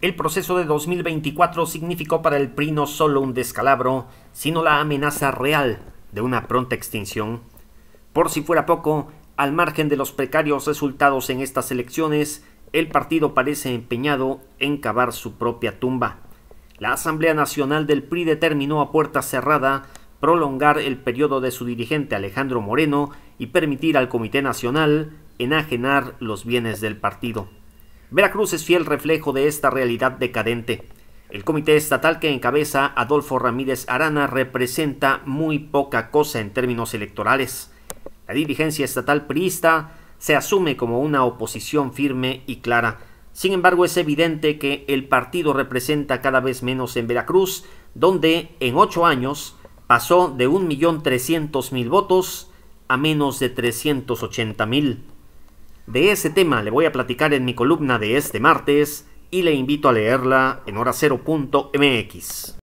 El proceso de 2024 significó para el PRI no solo un descalabro, sino la amenaza real de una pronta extinción. Por si fuera poco, al margen de los precarios resultados en estas elecciones, el partido parece empeñado en cavar su propia tumba. La Asamblea Nacional del PRI determinó a puerta cerrada prolongar el periodo de su dirigente Alejandro Moreno y permitir al Comité Nacional enajenar los bienes del partido. Veracruz es fiel reflejo de esta realidad decadente. El comité estatal que encabeza Adolfo Ramírez Arana representa muy poca cosa en términos electorales. La dirigencia estatal priista se asume como una oposición firme y clara. Sin embargo, es evidente que el partido representa cada vez menos en Veracruz, donde en ocho años pasó de 1.300.000 votos a menos de 380.000. De ese tema le voy a platicar en mi columna de este martes y le invito a leerla en hora0.mx.